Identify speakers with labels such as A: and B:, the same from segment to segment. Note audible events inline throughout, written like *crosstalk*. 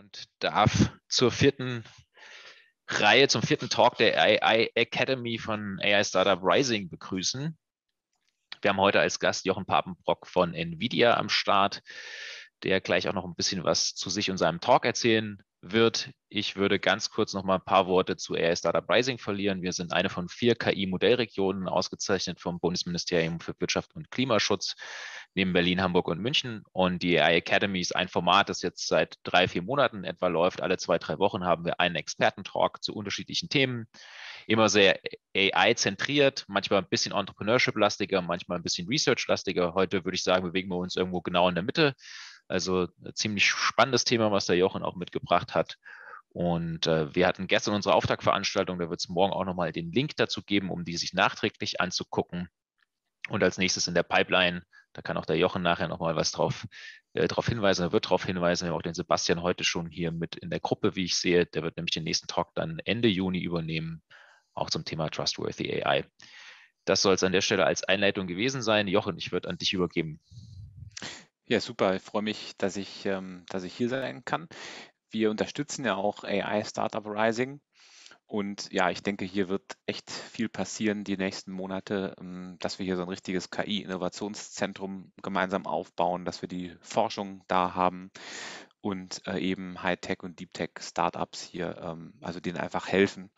A: und darf zur vierten Reihe, zum vierten Talk der AI Academy von AI Startup Rising begrüßen. Wir haben heute als Gast Jochen Papenbrock von Nvidia am Start, der gleich auch noch ein bisschen was zu sich und seinem Talk erzählen wird. Ich würde ganz kurz noch mal ein paar Worte zu AI Startup Rising verlieren. Wir sind eine von vier KI-Modellregionen, ausgezeichnet vom Bundesministerium für Wirtschaft und Klimaschutz, neben Berlin, Hamburg und München. Und die AI Academy ist ein Format, das jetzt seit drei, vier Monaten etwa läuft. Alle zwei, drei Wochen haben wir einen Expertentalk zu unterschiedlichen Themen. Immer sehr AI-zentriert, manchmal ein bisschen Entrepreneurship-lastiger, manchmal ein bisschen Research-lastiger. Heute würde ich sagen, bewegen wir uns irgendwo genau in der Mitte. Also äh, ziemlich spannendes Thema, was der Jochen auch mitgebracht hat. Und äh, wir hatten gestern unsere Auftaktveranstaltung, da wird es morgen auch nochmal den Link dazu geben, um die sich nachträglich anzugucken. Und als nächstes in der Pipeline, da kann auch der Jochen nachher nochmal was drauf, äh, drauf hinweisen, er wird darauf hinweisen, wir haben auch den Sebastian heute schon hier mit in der Gruppe, wie ich sehe. Der wird nämlich den nächsten Talk dann Ende Juni übernehmen, auch zum Thema Trustworthy AI. Das soll es an der Stelle als Einleitung gewesen sein. Jochen, ich würde an dich übergeben. Ja, super. Ich freue mich, dass ich, ähm, dass ich hier
B: sein kann. Wir unterstützen ja auch AI Startup Rising. Und ja, ich denke, hier wird echt viel passieren die nächsten Monate, ähm, dass wir hier so ein richtiges KI-Innovationszentrum gemeinsam aufbauen, dass wir die Forschung da haben und äh, eben Hightech und Deep Tech Startups hier, ähm, also denen einfach helfen,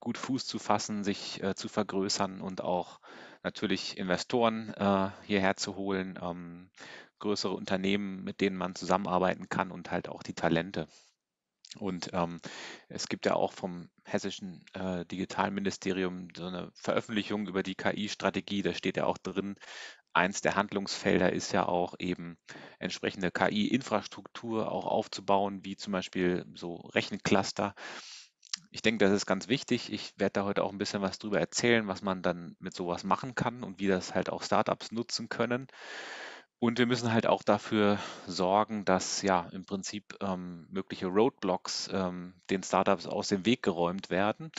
B: gut Fuß zu fassen, sich äh, zu vergrößern und auch natürlich Investoren äh, hierher zu holen, ähm, größere Unternehmen, mit denen man zusammenarbeiten kann und halt auch die Talente. Und ähm, es gibt ja auch vom hessischen äh, Digitalministerium so eine Veröffentlichung über die KI-Strategie. Da steht ja auch drin, eins der Handlungsfelder ist ja auch eben entsprechende KI-Infrastruktur auch aufzubauen, wie zum Beispiel so Rechencluster ich denke, das ist ganz wichtig. Ich werde da heute auch ein bisschen was drüber erzählen, was man dann mit sowas machen kann und wie das halt auch Startups nutzen können. Und wir müssen halt auch dafür sorgen, dass ja im Prinzip ähm, mögliche Roadblocks ähm, den Startups aus dem Weg geräumt werden.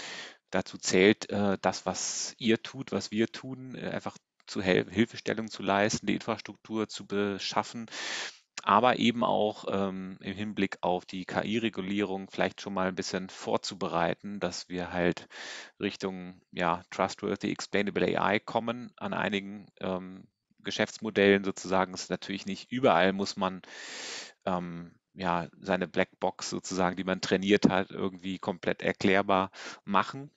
B: Dazu zählt äh, das, was ihr tut, was wir tun, äh, einfach zu Hil Hilfestellung zu leisten, die Infrastruktur zu beschaffen, aber eben auch ähm, im Hinblick auf die KI-Regulierung vielleicht schon mal ein bisschen vorzubereiten, dass wir halt Richtung ja, Trustworthy Explainable AI kommen. An einigen ähm, Geschäftsmodellen sozusagen ist natürlich nicht überall muss man ähm, ja, seine Blackbox sozusagen, die man trainiert hat, irgendwie komplett erklärbar machen.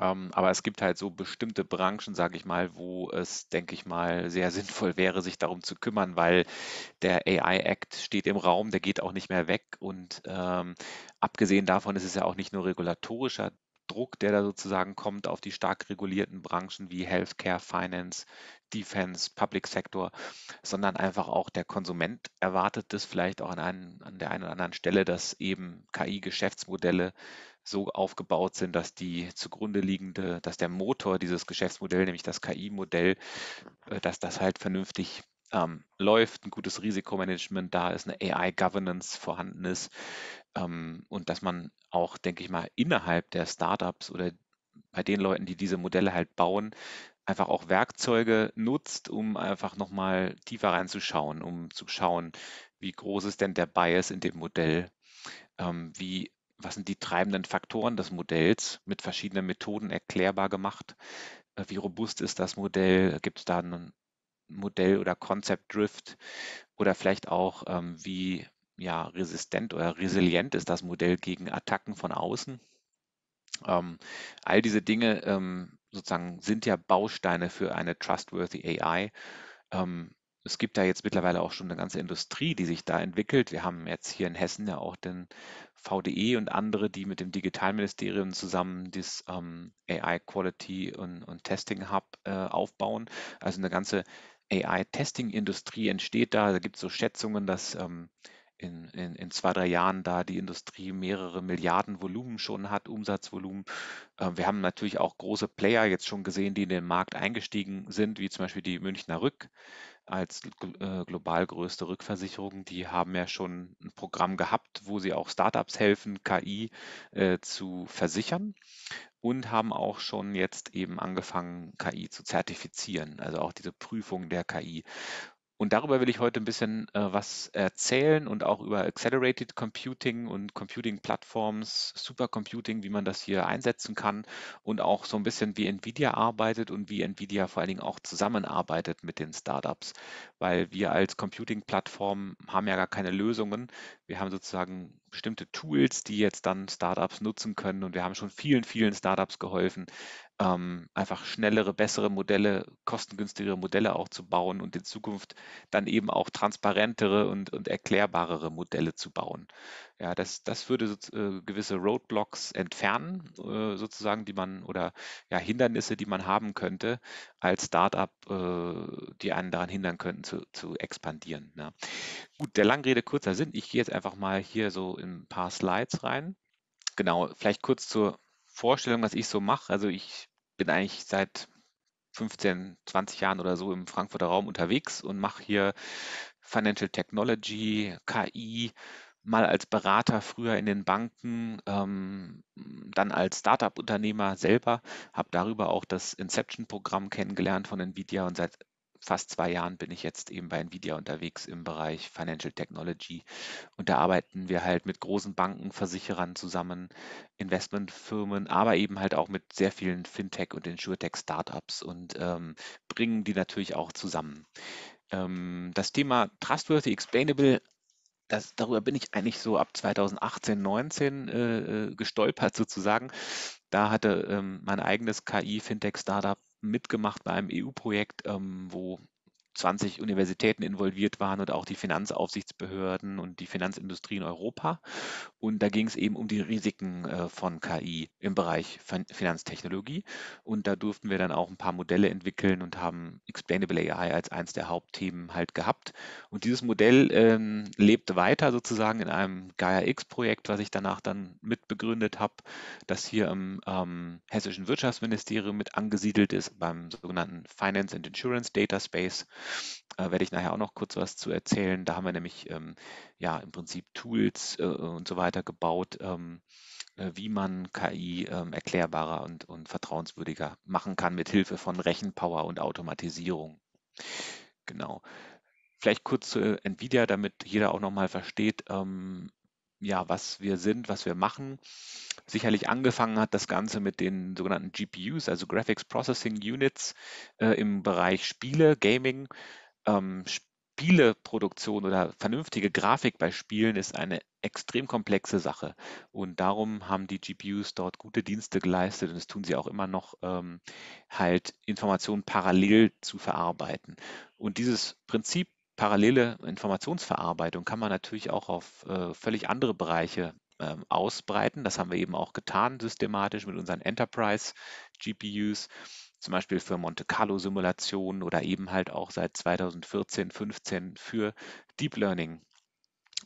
B: Ähm, aber es gibt halt so bestimmte Branchen, sage ich mal, wo es, denke ich mal, sehr *laughs* sinnvoll wäre, sich darum zu kümmern, weil der AI-Act steht im Raum, der geht auch nicht mehr weg. Und ähm, abgesehen davon ist es ja auch nicht nur regulatorischer Druck, der da sozusagen kommt auf die stark regulierten Branchen wie Healthcare, Finance, Defense, Public Sector, sondern einfach auch der Konsument erwartet das vielleicht auch an, einen, an der einen oder anderen Stelle, dass eben KI-Geschäftsmodelle so aufgebaut sind, dass die zugrunde liegende, dass der Motor dieses Geschäftsmodells, nämlich das KI-Modell, äh, dass das halt vernünftig ähm, läuft, ein gutes Risikomanagement da ist, eine AI-Governance vorhanden ist ähm, und dass man auch, denke ich mal, innerhalb der Startups oder bei den Leuten, die diese Modelle halt bauen, einfach auch Werkzeuge nutzt, um einfach nochmal tiefer reinzuschauen, um zu schauen, wie groß ist denn der Bias in dem Modell, ähm, wie was sind die treibenden Faktoren des Modells mit verschiedenen Methoden erklärbar gemacht? Äh, wie robust ist das Modell? Gibt es da ein Modell oder Concept Drift? Oder vielleicht auch, ähm, wie ja, resistent oder resilient ist das Modell gegen Attacken von außen? Ähm, all diese Dinge ähm, sozusagen sind ja Bausteine für eine trustworthy AI. Ähm, es gibt da jetzt mittlerweile auch schon eine ganze Industrie, die sich da entwickelt. Wir haben jetzt hier in Hessen ja auch den VDE und andere, die mit dem Digitalministerium zusammen das ähm, AI Quality und, und Testing Hub äh, aufbauen. Also eine ganze AI-Testing-Industrie entsteht da. Da gibt es so Schätzungen, dass ähm, in, in, in, zwei, drei Jahren da die Industrie mehrere Milliarden Volumen schon hat, Umsatzvolumen. Ähm, wir haben natürlich auch große Player jetzt schon gesehen, die in den Markt eingestiegen sind, wie zum Beispiel die Münchner Rück, als gl- äh, global größte Rückversicherung, die haben ja schon ein Programm gehabt, wo sie auch Startups helfen, KI äh, zu versichern und haben auch schon jetzt eben angefangen, KI zu zertifizieren, also auch diese Prüfung der KI. Und darüber will ich heute ein bisschen äh, was erzählen und auch über Accelerated Computing und Computing Platforms, Supercomputing, wie man das hier einsetzen kann und auch so ein bisschen wie Nvidia arbeitet und wie Nvidia vor allen Dingen auch zusammenarbeitet mit den Startups, weil wir als Computing Plattform haben ja gar keine Lösungen. Wir haben sozusagen bestimmte Tools, die jetzt dann Startups nutzen können. Und wir haben schon vielen, vielen Startups geholfen, ähm, einfach schnellere, bessere Modelle, kostengünstigere Modelle auch zu bauen und in Zukunft dann eben auch transparentere und, und erklärbarere Modelle zu bauen. Ja, das, das würde äh, gewisse Roadblocks entfernen, äh, sozusagen, die man oder ja, Hindernisse, die man haben könnte als Startup, äh, die einen daran hindern könnten zu, zu expandieren. Ne? Gut, der Langrede kurzer Sinn. Ich gehe jetzt einfach mal hier so ein paar Slides rein. Genau, vielleicht kurz zur Vorstellung, was ich so mache. Also ich bin eigentlich seit 15, 20 Jahren oder so im Frankfurter Raum unterwegs und mache hier Financial Technology, KI, mal als Berater früher in den Banken, ähm, dann als Startup-Unternehmer selber, habe darüber auch das Inception-Programm kennengelernt von Nvidia und seit fast zwei Jahren bin ich jetzt eben bei Nvidia unterwegs im Bereich Financial Technology. Und da arbeiten wir halt mit großen Banken, Versicherern zusammen, Investmentfirmen, aber eben halt auch mit sehr vielen Fintech- und Insurtech-Startups und ähm, bringen die natürlich auch zusammen. Ähm, das Thema Trustworthy, Explainable das, darüber bin ich eigentlich so ab 2018, 19 äh, äh, gestolpert sozusagen. Da hatte ähm, mein eigenes KI-Fintech-Startup mitgemacht bei einem EU-Projekt, ähm, wo 20 Universitäten involviert waren und auch die Finanzaufsichtsbehörden und die Finanzindustrie in Europa. Und da ging es eben um die Risiken äh, von KI im Bereich Finanztechnologie. Und da durften wir dann auch ein paar Modelle entwickeln und haben Explainable AI als eines der Hauptthemen halt gehabt. Und dieses Modell ähm, lebt weiter sozusagen in einem Gaia-X-Projekt, was ich danach dann mitbegründet habe, das hier im ähm, hessischen Wirtschaftsministerium mit angesiedelt ist, beim sogenannten Finance and Insurance Data Space. Äh, werde ich nachher auch noch kurz was zu erzählen. Da haben wir nämlich ähm, ja im Prinzip Tools äh, und so weiter gebaut, ähm, äh, wie man KI ähm, erklärbarer und, und vertrauenswürdiger machen kann mit Hilfe von Rechenpower und Automatisierung. Genau. Vielleicht kurz zu Nvidia, damit jeder auch nochmal versteht, ähm, ja, was wir sind, was wir machen sicherlich angefangen hat, das Ganze mit den sogenannten GPUs, also Graphics Processing Units äh, im Bereich Spiele, Gaming. Ähm, Spieleproduktion oder vernünftige Grafik bei Spielen ist eine extrem komplexe Sache. Und darum haben die GPUs dort gute Dienste geleistet und es tun sie auch immer noch, ähm, halt Informationen parallel zu verarbeiten. Und dieses Prinzip parallele Informationsverarbeitung kann man natürlich auch auf äh, völlig andere Bereiche ähm, ausbreiten. Das haben wir eben auch getan, systematisch mit unseren Enterprise-GPUs, zum Beispiel für Monte Carlo-Simulationen oder eben halt auch seit 2014, 15 für Deep Learning.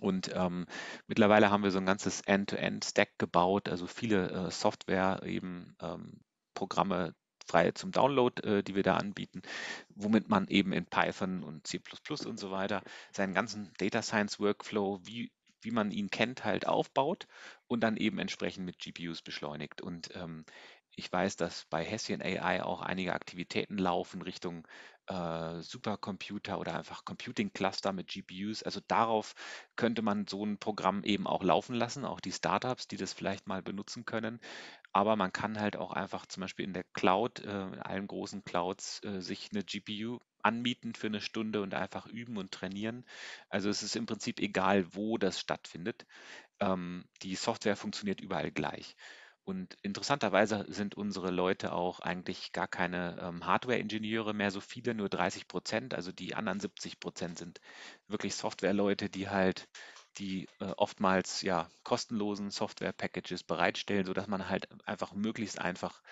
B: Und ähm, mittlerweile haben wir so ein ganzes End-to-End-Stack gebaut, also viele äh, Software eben ähm, Programme frei zum Download, äh, die wir da anbieten, womit man eben in Python und C++ und so weiter seinen ganzen Data Science Workflow, wie wie man ihn kennt, halt aufbaut und dann eben entsprechend mit GPUs beschleunigt. Und ähm, ich weiß, dass bei Hessian AI auch einige Aktivitäten laufen Richtung äh, Supercomputer oder einfach Computing Cluster mit GPUs. Also darauf könnte man so ein Programm eben auch laufen lassen, auch die Startups, die das vielleicht mal benutzen können. Aber man kann halt auch einfach zum Beispiel in der Cloud, äh, in allen großen Clouds, äh, sich eine GPU anmieten für eine Stunde und einfach üben und trainieren. Also es ist im Prinzip egal, wo das stattfindet. Ähm, die Software funktioniert überall gleich. Und interessanterweise sind unsere Leute auch eigentlich gar keine ähm, Hardware-Ingenieure mehr, so viele, nur 30 Prozent. Also die anderen 70 Prozent sind wirklich Software-Leute, die halt die äh, oftmals ja kostenlosen Software-Packages bereitstellen, sodass man halt einfach möglichst einfach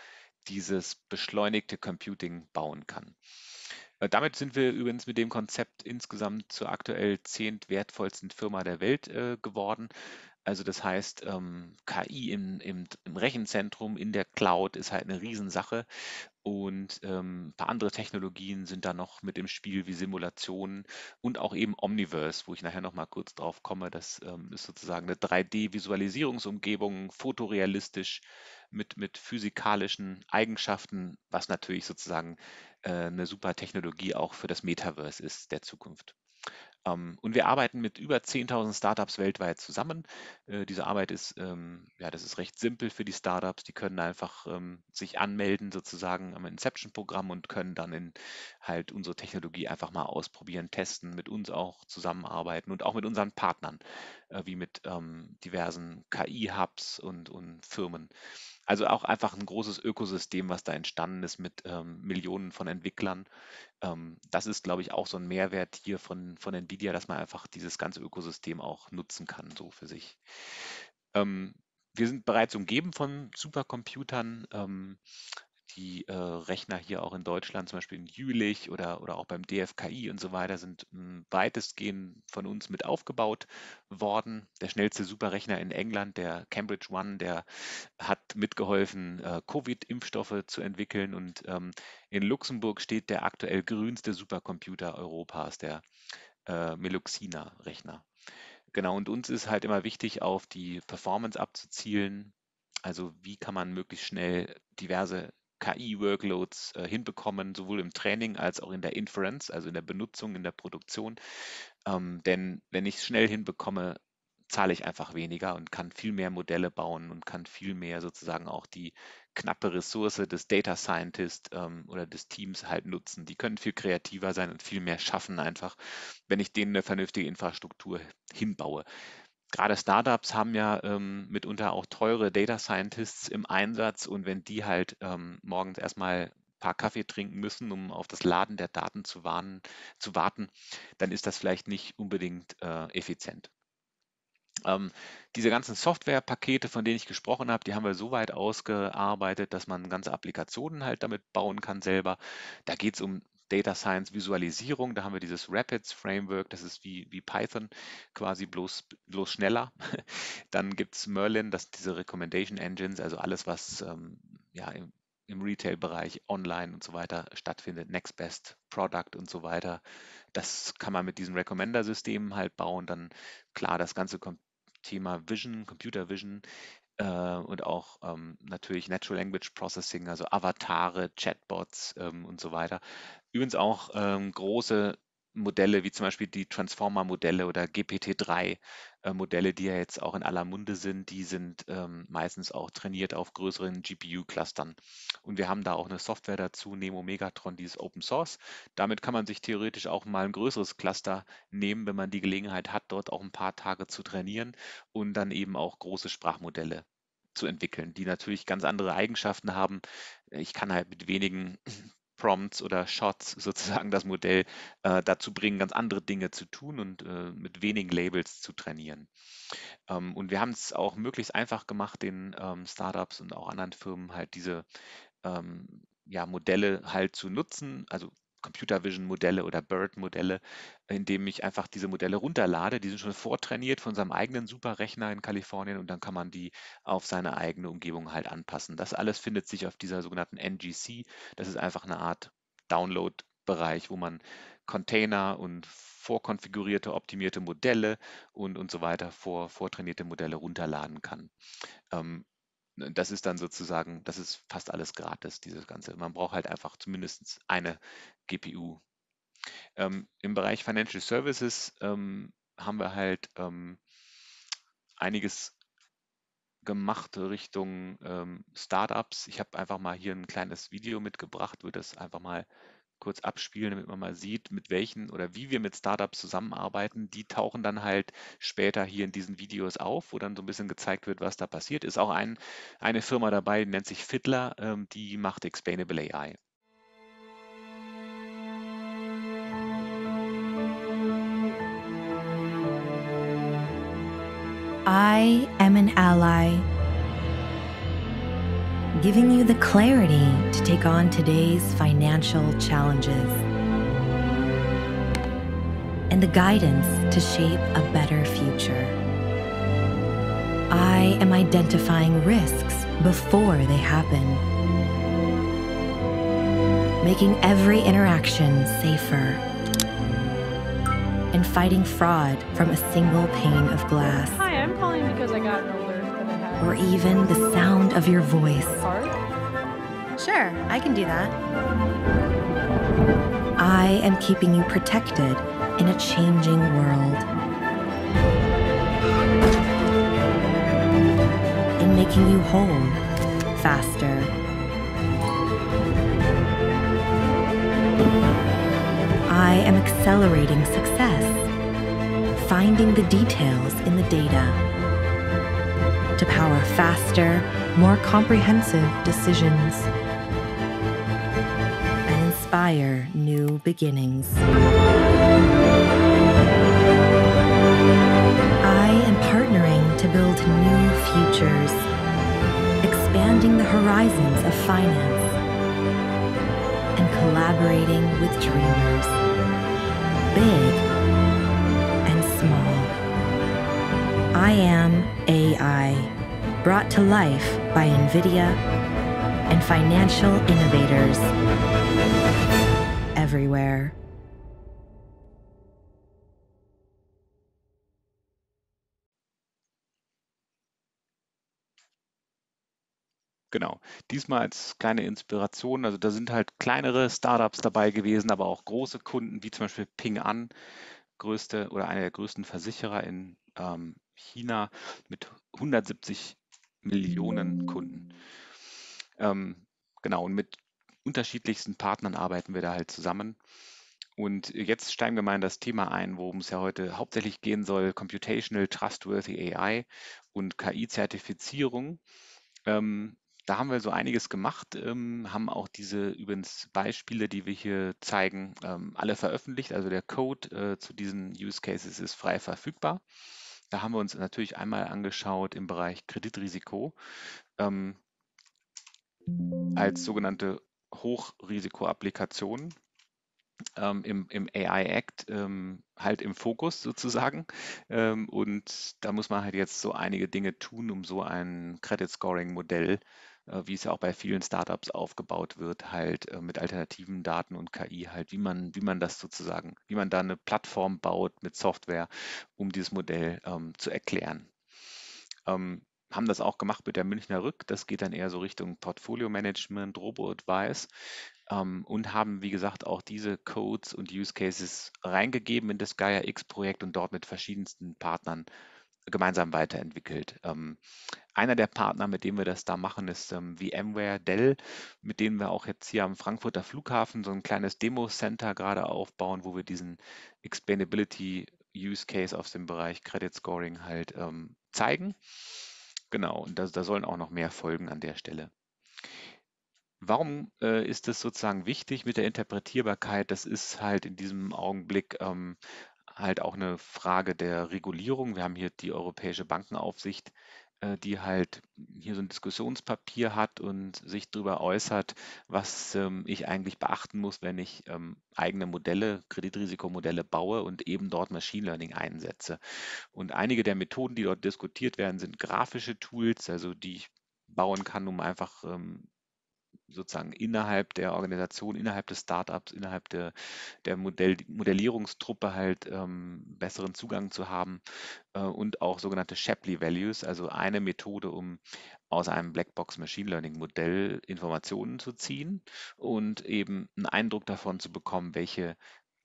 B: dieses beschleunigte Computing bauen kann. Äh, damit sind wir übrigens mit dem Konzept insgesamt zur aktuell zehnt wertvollsten Firma der Welt äh, geworden. Also das heißt, ähm, KI im, im, im, Rechenzentrum, in der Cloud ist halt eine Riesensache. Und ähm, ein paar andere Technologien sind da noch mit im Spiel, wie Simulationen und auch eben Omniverse, wo ich nachher nochmal kurz drauf komme. Das ähm, ist sozusagen eine 3D-Visualisierungsumgebung, fotorealistisch mit, mit physikalischen Eigenschaften, was natürlich sozusagen eine äh, super Technologie auch für das Metaverse ist der Zukunft. Ähm, und wir arbeiten mit über 10.000 Startups weltweit zusammen. Äh, diese Arbeit ist, ähm, ja, das ist recht simpel für die Startups. Die können einfach ähm, sich anmelden sozusagen am Inception-Programm und können dann in halt unsere Technologie einfach mal ausprobieren, testen, mit uns auch zusammenarbeiten und auch mit unseren Partnern, äh, wie mit diversen KI-Hubs und, und Firmen also auch einfach ein großes Ökosystem, was da entstanden ist mit ähm, Millionen von Entwicklern. Ähm, das ist, glaube ich, auch so ein Mehrwert hier von, von Nvidia, dass man einfach dieses ganze Ökosystem auch nutzen kann, so für sich. Ähm, wir sind bereits umgeben von Supercomputern. Ähm, die äh, Rechner hier auch in Deutschland, zum Beispiel in Jülich oder, oder auch beim DFKI und so weiter, sind mh, hm, weitestgehend von uns mit aufgebaut worden. Der schnellste Superrechner in England, der Cambridge One, der hat mitgeholfen, äh, Covid-Impfstoffe zu entwickeln. Und ähm, in Luxemburg steht der aktuell grünste Supercomputer Europas, der äh, Meluxina-Rechner. Genau, und uns ist halt immer wichtig, auf die Performance abzuzielen. Also wie kann man möglichst schnell diverse KI-Workloads äh, hinbekommen, sowohl im Training als auch in der Inference, also in der Benutzung, in der Produktion. Ähm, denn wenn ich es schnell hinbekomme, zahle ich einfach weniger und kann viel mehr Modelle bauen und kann viel mehr sozusagen auch die knappe Ressource des Data Scientist ähm, oder des Teams halt nutzen. Die können viel kreativer sein und viel mehr schaffen einfach, wenn ich denen eine vernünftige Infrastruktur hinbaue gerade Startups haben ja ähm, mitunter auch teure Data Scientists im Einsatz und wenn die halt ähm, morgens erstmal ein paar Kaffee trinken müssen, um auf das Laden der Daten zu, warnen, zu warten, dann ist das vielleicht nicht unbedingt äh, effizient. Ähm, diese ganzen Softwarepakete, von denen ich gesprochen habe, die haben wir so weit ausgearbeitet, dass man ganze Applikationen halt damit bauen kann selber. Da geht es um Data Science Visualisierung. Da haben wir dieses Rapids Framework, das ist wie, wie Python, quasi bloß, bloß schneller. *laughs* Dann gibt es Merlin, das diese Recommendation Engines, also alles, was ähm, ja, im, im Retail-Bereich, online und so weiter stattfindet, Next Best Product und so weiter. Das kann man mit diesen Recommender-Systemen halt bauen. Dann klar, das Ganze Thema Vision, Computer Vision äh, und auch ähm, natürlich Natural Language Processing, also Avatare, Chatbots ähm, und so weiter. Übrigens auch ähm, große Modelle wie zum Beispiel die Transformer-Modelle oder GPT-3-Modelle, äh, die ja jetzt auch in aller Munde sind, die sind ähm, meistens auch trainiert auf größeren GPU-Clustern. Und wir haben da auch eine Software dazu, Nemo Megatron, die ist Open Source. Damit kann man sich theoretisch auch mal ein größeres Cluster nehmen, wenn man die Gelegenheit hat, dort auch ein paar Tage zu trainieren und dann eben auch große Sprachmodelle zu entwickeln, die natürlich ganz andere Eigenschaften haben. Ich kann halt mit wenigen Prompts oder Shots *laughs* sozusagen das Modell äh, dazu bringen, ganz andere Dinge zu tun und äh, mit wenigen Labels zu trainieren. Ähm, und wir haben es auch möglichst einfach gemacht, den ähm, Startups und auch anderen Firmen halt diese ähm, ja, Modelle halt zu nutzen, also Computer Vision Modelle oder Bird Modelle, indem ich einfach diese Modelle runterlade. Die sind schon vortrainiert von seinem eigenen Superrechner in Kalifornien und dann kann man die auf seine eigene Umgebung halt anpassen. Das alles findet sich auf dieser sogenannten NGC. Das ist einfach eine Art Download-Bereich, wo man Container und vorkonfigurierte, optimierte Modelle und, und so weiter, vor, vortrainierte Modelle runterladen kann. Ähm, Ne, das ist dann sozusagen, das ist fast alles gratis, dieses Ganze. Man braucht halt einfach zumindest eine GPU. Ähm, Im Bereich Financial Services ähm, haben wir halt ähm, einiges gemacht Richtung ähm, Startups. Ich habe einfach mal hier ein kleines Video mitgebracht, wo das einfach mal kurz abspielen, damit man mal sieht, mit welchen oder wie wir mit Startups zusammenarbeiten. Die tauchen dann halt später hier in diesen Videos auf, wo dann so ein bisschen gezeigt wird, was da passiert. Ist auch ein, eine Firma dabei, die nennt sich Fiddler, ähm, die macht Explainable AI.
C: I am an ally. giving you the clarity to take on today's financial challenges and the guidance to shape a better future. I am identifying risks before they happen, making every interaction safer, and fighting fraud from a single pane of glass. Hi, I'm calling because I got or even the sound of your voice. Sure, I can do that. I am keeping you protected in a changing world. In making you whole, faster. I am accelerating success, finding the details in the data to power faster, more comprehensive decisions and inspire new beginnings. I am partnering to build new futures, expanding the horizons of finance, and collaborating with dreamers, big and small. I am AI, brought to life by NVIDIA and financial innovators everywhere.
B: Genau. Diesmal als kleine Inspiration. Also da sind halt kleinere Startups dabei gewesen, aber auch große Kunden wie zum Beispiel Ping An, größte oder einer der größten Versicherer in ähm, China mit 170 Millionen Kunden. Ähm, genau, und mit unterschiedlichsten Partnern arbeiten wir da halt zusammen. Und jetzt steigen wir mal in das Thema ein, worum es ja heute hauptsächlich gehen soll, Computational Trustworthy AI und KI-Zertifizierung. Ähm, da haben wir so einiges gemacht, ähm, haben auch diese übrigens Beispiele, die wir hier zeigen, ähm, alle veröffentlicht. Also der Code äh, zu diesen Use Cases ist frei verfügbar. Da haben wir uns natürlich einmal angeschaut im Bereich Kreditrisiko ähm, als sogenannte Hochrisikoapplikationen ähm, im, im AI Act ähm, halt im Fokus sozusagen. Ähm, und da muss man halt jetzt so einige Dinge tun, um so ein Credit Scoring Modell äh, wie es ja auch bei vielen Startups aufgebaut wird, halt äh, mit alternativen Daten und KI, halt, wie man, wie man das sozusagen, wie man da eine Plattform baut mit Software, um dieses Modell ähm, zu erklären. Ähm, haben das auch gemacht mit der Münchner Rück. Das geht dann eher so Richtung Portfolio Management, Robo-Advice ähm, und haben, wie gesagt, auch diese Codes und Use Cases reingegeben in das Gaia X-Projekt und dort mit verschiedensten Partnern gemeinsam weiterentwickelt. Ähm, einer der Partner, mit dem wir das da machen, ist ähm, VMware Dell, mit denen wir auch jetzt hier am Frankfurter Flughafen so ein kleines Demo-Center gerade aufbauen, wo wir diesen Explainability Use Case aus dem Bereich Credit Scoring halt ähm, zeigen. Genau, und da, da sollen auch noch mehr folgen an der Stelle. Warum äh, ist das sozusagen wichtig mit der Interpretierbarkeit? Das ist halt in diesem Augenblick ähm, halt auch eine Frage der Regulierung. Wir haben hier die Europäische Bankenaufsicht, äh, die halt hier so ein Diskussionspapier hat und sich darüber äußert, was ähm, ich eigentlich beachten muss, wenn ich ähm, eigene Modelle, Kreditrisikomodelle baue und eben dort Machine Learning einsetze. Und einige der Methoden, die dort diskutiert werden, sind grafische Tools, also die ich bauen kann, um einfach ähm, sozusagen innerhalb der Organisation, innerhalb des Startups, innerhalb der, der Modell, Modellierungstruppe halt ähm, besseren Zugang zu haben äh, und auch sogenannte Shapley Values, also eine Methode, um aus einem Blackbox Machine Learning Modell Informationen zu ziehen und eben einen Eindruck davon zu bekommen, welche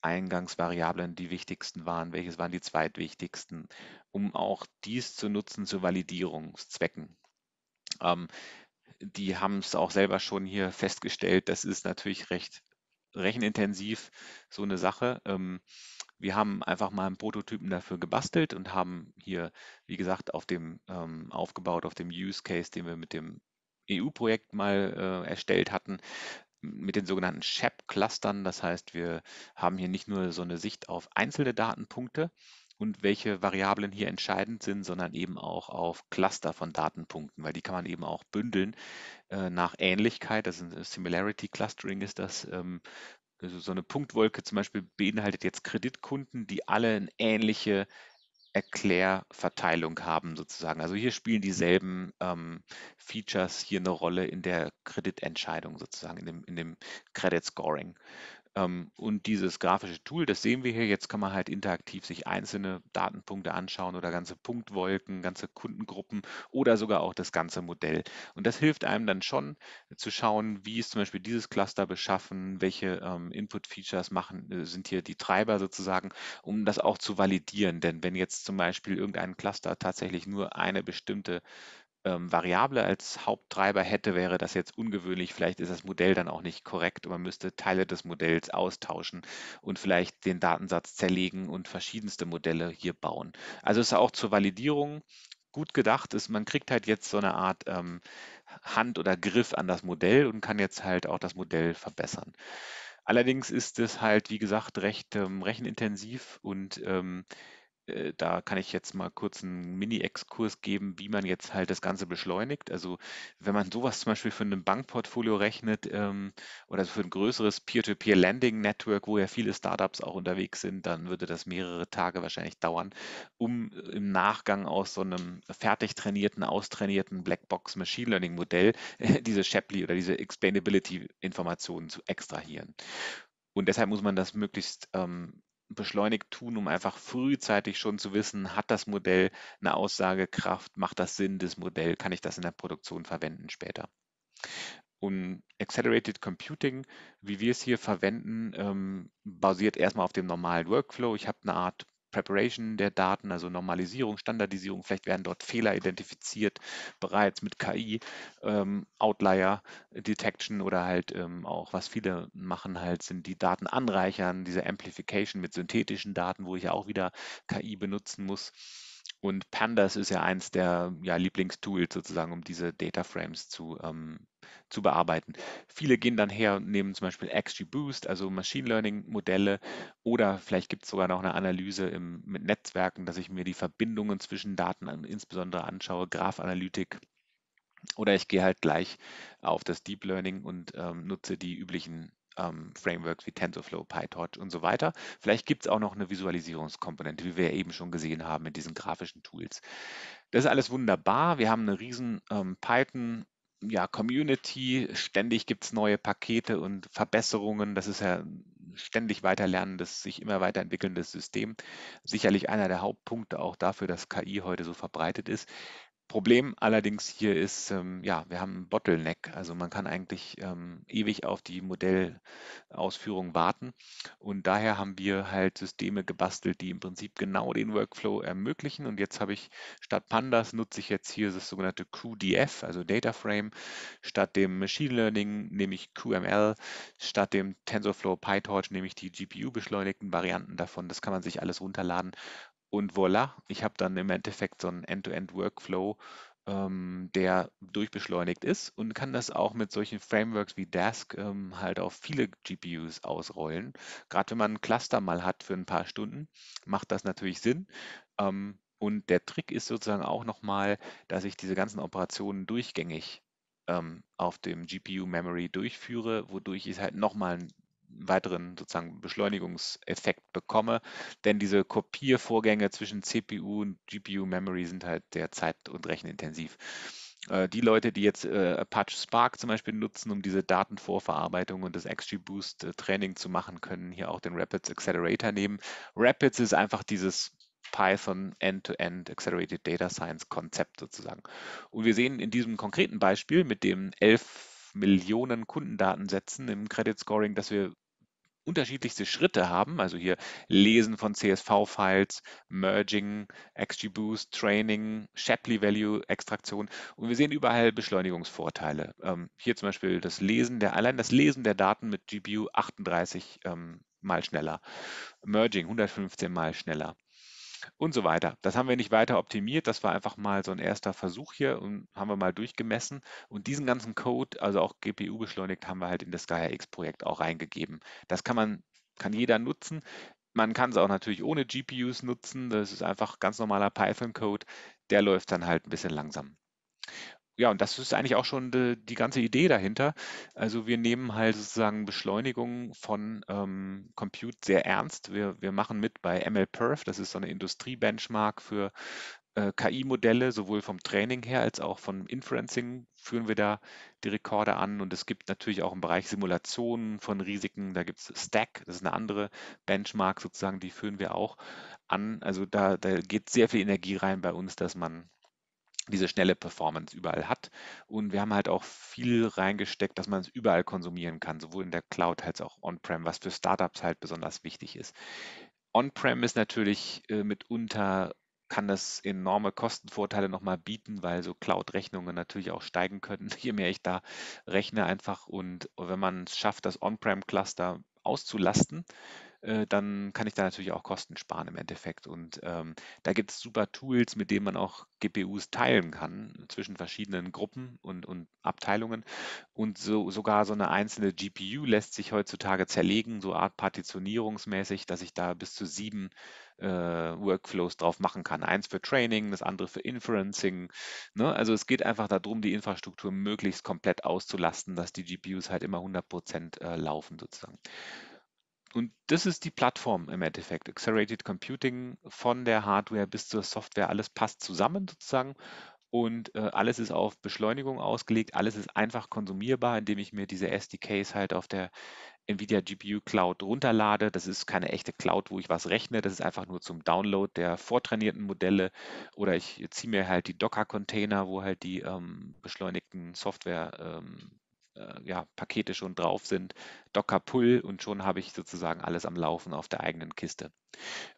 B: Eingangsvariablen die wichtigsten waren, welches waren die zweitwichtigsten, um auch dies zu nutzen zu Validierungszwecken. Ähm, die haben es auch selber schon hier festgestellt, das ist natürlich recht rechenintensiv so eine Sache. Ähm, wir haben einfach mal einen Prototypen dafür gebastelt und haben hier, wie gesagt, auf dem ähm, aufgebaut auf dem Use Case, den wir mit dem EU-Projekt mal äh, erstellt hatten, mit den sogenannten SHAP-Clustern. Das heißt, wir haben hier nicht nur so eine Sicht auf einzelne Datenpunkte, und welche Variablen hier entscheidend sind, sondern eben auch auf Cluster von Datenpunkten, weil die kann man eben auch bündeln äh, nach Ähnlichkeit. Das ist ein Similarity Clustering ist das. Ähm, also so eine Punktwolke zum Beispiel beinhaltet jetzt Kreditkunden, die alle eine ähnliche Erklärverteilung haben sozusagen. Also hier spielen dieselben ähm, Features hier eine Rolle in der Kreditentscheidung sozusagen, in dem, in dem Credit Scoring. Ähm, und dieses grafische Tool, das sehen wir hier, jetzt kann man halt interaktiv sich einzelne Datenpunkte anschauen oder ganze Punktwolken, ganze Kundengruppen oder sogar auch das ganze Modell. Und das hilft einem dann schon zu schauen, wie ist zum Beispiel dieses Cluster beschaffen, welche ähm, Input-Features machen, äh, sind hier die Treiber sozusagen, um das auch zu validieren. Denn wenn jetzt zum Beispiel irgendein Cluster tatsächlich nur eine bestimmte ähm, Variable als Haupttreiber hätte, wäre das jetzt ungewöhnlich. Vielleicht ist das Modell dann auch nicht korrekt und man müsste Teile des Modells austauschen und vielleicht den Datensatz zerlegen und verschiedenste Modelle hier bauen. Also ist auch zur Validierung gut gedacht ist, man kriegt halt jetzt so eine Art ähm, Hand oder Griff an das Modell und kann jetzt halt auch das Modell verbessern. Allerdings ist es halt, wie gesagt, recht ähm, rechenintensiv und ähm, äh, da kann ich jetzt mal kurz einen Mini-Exkurs geben, wie man jetzt halt das Ganze beschleunigt. Also wenn man sowas zum Beispiel für ein Bankportfolio rechnet ähm, oder für ein größeres peer to peer landing network wo ja viele Startups auch unterwegs sind, dann würde das mehrere Tage wahrscheinlich dauern, um äh, im Nachgang aus so einem fertig trainierten, austrainierten Blackbox-Machine Learning-Modell *laughs* diese Shapley oder diese Explainability-Informationen zu extrahieren. Und deshalb muss man das möglichst ähm, beschleunigt tun, um einfach frühzeitig schon zu wissen, hat das Modell eine Aussagekraft, macht das Sinn, das Modell, kann ich das in der Produktion verwenden später. Und Accelerated Computing, wie wir es hier verwenden, ähm, basiert erstmal auf dem normalen Workflow. Ich habe eine Art Preparation der Daten, also Normalisierung, Standardisierung. Vielleicht werden dort Fehler identifiziert bereits mit KI, ähm, Outlier Detection oder halt ähm, auch, was viele machen, halt sind die Daten anreichern, diese Amplification mit synthetischen Daten, wo ich ja auch wieder KI benutzen muss. Und Pandas ist ja eins der ja, Lieblingstools sozusagen, um diese Data Frames zu, ähm, zu bearbeiten. Viele gehen dann her und nehmen zum Beispiel XGBoost, also Machine Learning Modelle, oder vielleicht gibt es sogar noch eine Analyse im, mit Netzwerken, dass ich mir die Verbindungen zwischen Daten an, insbesondere anschaue, Graphanalytik. Oder ich gehe halt gleich auf das Deep Learning und ähm, nutze die üblichen ähm, Frameworks wie TensorFlow, PyTorch und so weiter. Vielleicht gibt es auch noch eine Visualisierungskomponente, wie wir ja eben schon gesehen haben mit diesen grafischen Tools. Das ist alles wunderbar. Wir haben eine riesen ähm, Python ja, Community, ständig gibt es neue Pakete und Verbesserungen. Das ist ja ein ständig weiterlernendes, sich immer weiterentwickelndes System. Sicherlich einer der Hauptpunkte auch dafür, dass KI heute so verbreitet ist. Problem allerdings hier ist, ähm, ja, wir haben einen Bottleneck. Also man kann eigentlich ähm, ewig auf die Modellausführung warten. Und daher haben wir halt Systeme gebastelt, die im Prinzip genau den Workflow ermöglichen. Und jetzt habe ich statt Pandas nutze ich jetzt hier das sogenannte QDF, also Data Frame. Statt dem Machine Learning nehme ich QML. Statt dem TensorFlow PyTorch nehme ich die GPU-beschleunigten Varianten davon. Das kann man sich alles runterladen und voilà, ich habe dann im Endeffekt so einen End-to-End-Workflow, ähm, der durchbeschleunigt ist und kann das auch mit solchen Frameworks wie Dask ähm, halt auf viele GPUs ausrollen. Gerade wenn man ein Cluster mal hat für ein paar Stunden, macht das natürlich Sinn. Ähm, und der Trick ist sozusagen auch nochmal, dass ich diese ganzen Operationen durchgängig ähm, auf dem GPU-Memory durchführe, wodurch ich halt nochmal einen weiteren sozusagen Beschleunigungseffekt bekomme. Denn diese Kopiervorgänge zwischen CPU und GPU-Memory sind halt sehr zeit- und rechenintensiv. Äh, die Leute, die jetzt äh, Apache Spark zum Beispiel nutzen, um diese Datenvorverarbeitung und das XGBoost-Training äh, zu machen, können hier auch den Rapids Accelerator nehmen. Rapids ist einfach dieses Python End-to-End -End Accelerated Data Science Konzept sozusagen. Und wir sehen in diesem konkreten Beispiel mit dem 11 Millionen Kundendatensätzen im Credit Scoring, dass wir unterschiedlichste Schritte haben, also hier Lesen von CSV-Files, Merging, XGBoost, Training, Shapley-Value-Extraktion und wir sehen überall Beschleunigungsvorteile. Ähm, hier zum Beispiel das Lesen der, allein das Lesen der Daten mit GPU 38 ähm, mal schneller, Merging 115 mal schneller und so weiter. Das haben wir nicht weiter optimiert. Das war einfach mal so ein erster Versuch hier und haben wir mal durchgemessen. Und diesen ganzen Code, also auch GPU beschleunigt, haben wir halt in das GaiaX-Projekt auch reingegeben. Das kann man, kann jeder nutzen. Man kann es auch natürlich ohne GPUs nutzen. Das ist einfach ganz normaler Python-Code. Der läuft dann halt ein bisschen langsam ja, und das ist eigentlich auch schon die, äh, die, ganze Idee dahinter. Also wir nehmen halt sozusagen Beschleunigung von ähm, Compute sehr ernst. Wir, wir machen mit bei MLPerf, das ist so eine Industriebenchmark für äh, KI-Modelle, sowohl vom Training her als auch vom Inferencing führen wir da die Rekorde an. Und es gibt natürlich auch im Bereich Simulationen von Risiken, da gibt es Stack, das ist eine andere Benchmark sozusagen, die führen wir auch an. Also da, da geht sehr viel Energie rein bei uns, dass man diese schnelle Performance überall hat. Und wir haben halt auch viel reingesteckt, dass man es überall konsumieren kann, sowohl in der Cloud als auch on-prem, was für Startups halt besonders wichtig ist. On-prem ist natürlich äh, mitunter kann das enorme Kostenvorteile nochmal bieten, weil so Cloud-Rechnungen natürlich auch steigen können, *laughs* je mehr ich da rechne einfach. Und wenn man es schafft, das On-Prem-Cluster auszulasten, äh, dann kann ich da natürlich auch Kosten sparen im Endeffekt. Und ähm, da gibt es super Tools, mit denen man auch GPUs teilen kann zwischen verschiedenen Gruppen und, und Abteilungen. Und so, sogar so eine einzelne GPU lässt sich heutzutage zerlegen, so Art partitionierungsmäßig, dass ich da bis zu sieben äh, Workflows drauf machen kann. Eins für Training, das andere für Inferencing. Ne? Also es geht einfach darum, die Infrastruktur möglichst komplett auszulasten, dass die GPUs halt immer 100 äh, laufen sozusagen. Und das ist die Plattform im Endeffekt. Accelerated Computing von der Hardware bis zur Software, alles passt zusammen sozusagen. Und äh, alles ist auf Beschleunigung ausgelegt, alles ist einfach konsumierbar, indem ich mir diese SDKs halt auf der NVIDIA GPU Cloud runterlade. Das ist keine echte Cloud, wo ich was rechne, das ist einfach nur zum Download der vortrainierten Modelle. Oder ich ziehe mir halt die Docker-Container, wo halt die ähm, beschleunigten Software ähm, äh, ja, Pakete schon drauf sind, Docker Pull und schon habe ich sozusagen alles am Laufen auf der eigenen Kiste.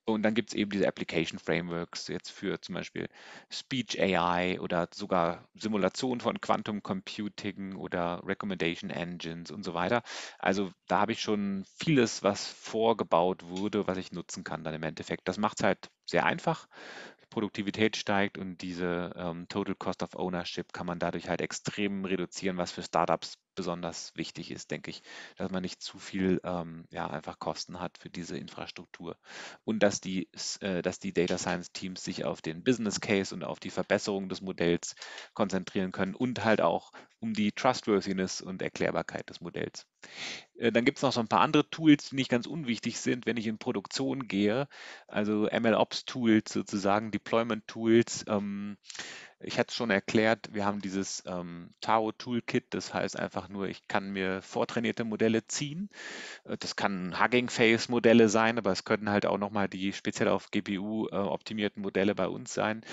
B: Und dann gibt es eben diese Application Frameworks jetzt für zum Beispiel Speech AI oder sogar Simulation von Quantum Computing oder Recommendation Engines und so weiter. Also da habe ich schon vieles, was vorgebaut wurde, was ich nutzen kann dann im Endeffekt. Das macht es halt sehr einfach. Produktivität steigt und diese ähm, Total Cost of Ownership kann man dadurch halt extrem reduzieren, was für Startups besonders wichtig ist, denke ich, dass man nicht zu viel ähm, ja, einfach Kosten hat für diese Infrastruktur und dass die, äh, dass die Data Science Teams sich auf den Business Case und auf die Verbesserung des Modells konzentrieren können und halt auch um die Trustworthiness und Erklärbarkeit des Modells. Äh, dann gibt es noch so ein paar andere Tools, die nicht ganz unwichtig sind, wenn ich in Produktion gehe, also MLOps-Tools sozusagen, Deployment-Tools. Ähm, ich hatte es schon erklärt, wir haben dieses ähm, Tao Toolkit, das heißt einfach nur, ich kann mir vortrainierte Modelle ziehen. Äh, das kann Hugging Face Modelle sein, aber es können halt auch nochmal die speziell auf GPU äh, optimierten Modelle bei uns sein.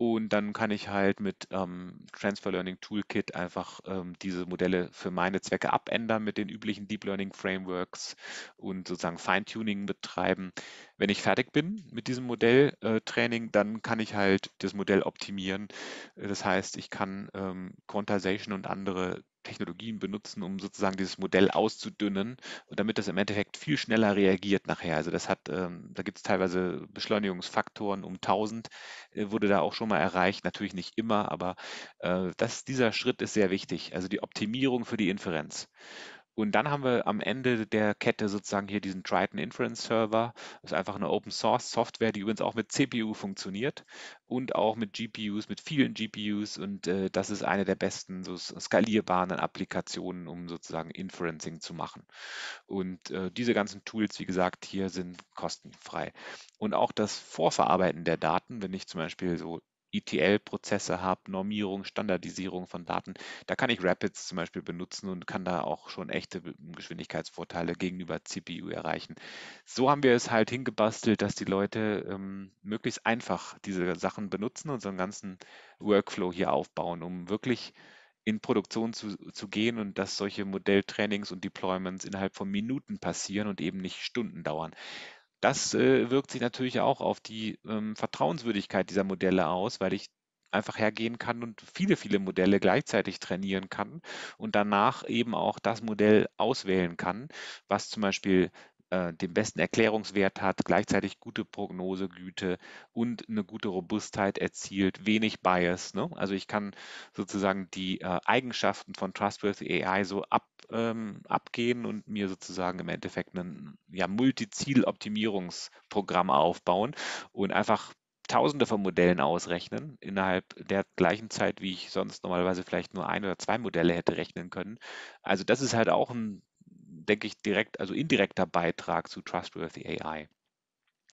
B: Und dann kann ich halt mit ähm, Transfer Learning Toolkit einfach ähm, diese Modelle für meine Zwecke abändern mit den üblichen Deep Learning Frameworks und sozusagen Feintuning betreiben. Wenn ich fertig bin mit diesem Modelltraining, äh, dann kann ich halt das Modell optimieren. Äh, das heißt, ich kann ähm, Quantization und andere Technologien benutzen, um sozusagen dieses Modell auszudünnen, und damit das im Endeffekt viel schneller reagiert nachher. Also das hat, ähm, da gibt es teilweise Beschleunigungsfaktoren um 1000, äh, wurde da auch schon mal erreicht, natürlich nicht immer, aber äh, das, dieser Schritt ist sehr wichtig, also die Optimierung für die Inferenz. Und dann haben wir am Ende der Kette sozusagen hier diesen Triton Inference Server. Das ist einfach eine Open Source Software, die übrigens auch mit CPU funktioniert und auch mit GPUs, mit vielen GPUs. Und äh, das ist eine der besten so skalierbaren Applikationen, um sozusagen Inferencing zu machen. Und äh, diese ganzen Tools, wie gesagt, hier sind kostenfrei. Und auch das Vorverarbeiten der Daten, wenn ich zum Beispiel so ETL-Prozesse habe, Normierung, Standardisierung von Daten, da kann ich Rapids zum Beispiel benutzen und kann da auch schon echte Geschwindigkeitsvorteile gegenüber CPU erreichen. So haben wir es halt hingebastelt, dass die Leute ähm, möglichst einfach diese Sachen benutzen und so einen ganzen Workflow hier aufbauen, um wirklich in Produktion zu, zu gehen und dass solche Modelltrainings und Deployments innerhalb von Minuten passieren und eben nicht Stunden dauern. Das äh, wirkt sich natürlich auch auf die ähm, Vertrauenswürdigkeit dieser Modelle aus, weil ich einfach hergehen kann und viele, viele Modelle gleichzeitig trainieren kann und danach eben auch das Modell auswählen kann, was zum Beispiel äh, den besten Erklärungswert hat, gleichzeitig gute Prognosegüte und eine gute Robustheit erzielt, wenig Bias. Ne? Also ich kann sozusagen die äh, Eigenschaften von Trustworthy AI so ab, ähm, abgehen und mir sozusagen im Endeffekt ein ja, Multiziel-Optimierungsprogramm aufbauen und einfach Tausende von Modellen ausrechnen, innerhalb der gleichen Zeit, wie ich sonst normalerweise vielleicht nur ein oder zwei Modelle hätte rechnen können. Also das ist halt auch ein denke ich, direkt, also indirekter Beitrag zu Trustworthy AI.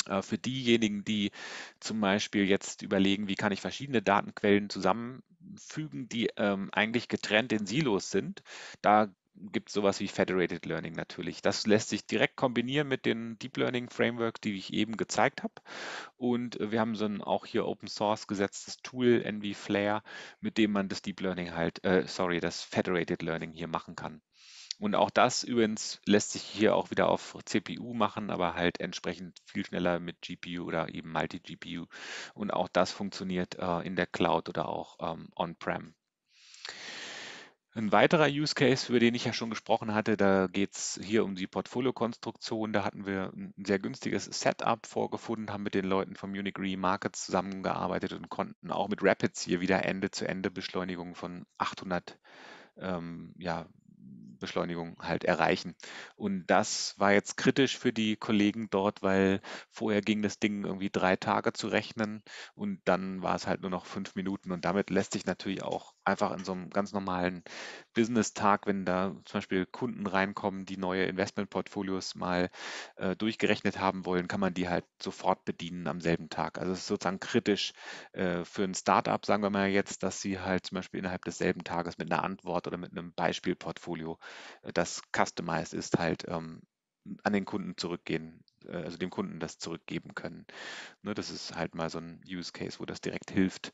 B: Äh, für diejenigen, die zum Beispiel jetzt überlegen, wie kann ich verschiedene Datenquellen zusammenfügen, die ähm, eigentlich getrennt in Silos sind, da gibt es sowas wie Federated Learning natürlich. Das lässt sich direkt kombinieren mit den Deep Learning Framework, die ich eben gezeigt habe. Und äh, wir haben so ein auch hier Open Source gesetztes Tool, NVFlare, mit dem man das Deep Learning halt, äh, sorry, das Federated Learning hier machen kann. Und auch das übrigens lässt sich hier auch wieder auf CPU machen, aber halt entsprechend viel schneller mit GPU oder eben Multi-GPU. Und auch das funktioniert äh, in der Cloud oder auch ähm, on-prem. Ein weiterer Use Case, über den ich ja schon gesprochen hatte, da geht es hier um die Portfoliokonstruktion. Da hatten wir ein sehr günstiges Setup vorgefunden, haben mit den Leuten vom Unigree Markets zusammengearbeitet und konnten auch mit Rapids hier wieder Ende-zu-Ende-Beschleunigung von 800 ähm, ja, Beschleunigung halt erreichen. Und das war jetzt kritisch für die Kollegen dort, weil vorher ging das Ding irgendwie drei Tage zu rechnen und dann war es halt nur noch fünf Minuten. Und damit lässt sich natürlich auch einfach in so einem ganz normalen Business-Tag, wenn da zum Beispiel Kunden reinkommen, die neue Investmentportfolios mal äh, durchgerechnet haben wollen, kann man die halt sofort bedienen am selben Tag. Also es ist sozusagen kritisch äh, für ein Startup, sagen wir mal jetzt, dass sie halt zum Beispiel innerhalb des selben Tages mit einer Antwort oder mit einem Beispielportfolio, äh, das customized ist, halt ähm, an den Kunden zurückgehen, äh, also dem Kunden das zurückgeben können. Ne, das ist halt mal so ein Use Case, wo das direkt hilft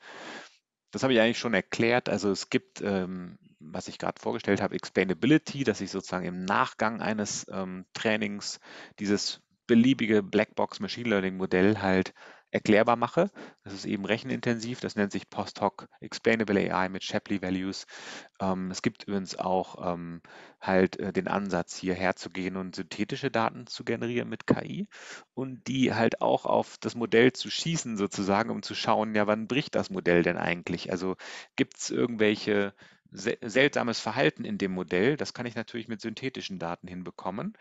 B: das habe ich eigentlich schon erklärt. Also es gibt, ähm, was ich gerade vorgestellt habe, Explainability, dass ich sozusagen im Nachgang eines ähm, Trainings dieses beliebige Blackbox Machine Learning Modell halt erklärbar mache. Das ist eben rechenintensiv, das nennt sich Post-Hoc Explainable AI mit Shapley Values. Ähm, es gibt übrigens auch ähm, halt äh, den Ansatz, hierher zu gehen und synthetische Daten zu generieren mit KI und die halt auch auf das Modell zu schießen sozusagen, um zu schauen, ja, wann bricht das Modell denn eigentlich? Also gibt es irgendwelche seltsames Verhalten in dem Modell? Das kann ich natürlich mit synthetischen Daten hinbekommen.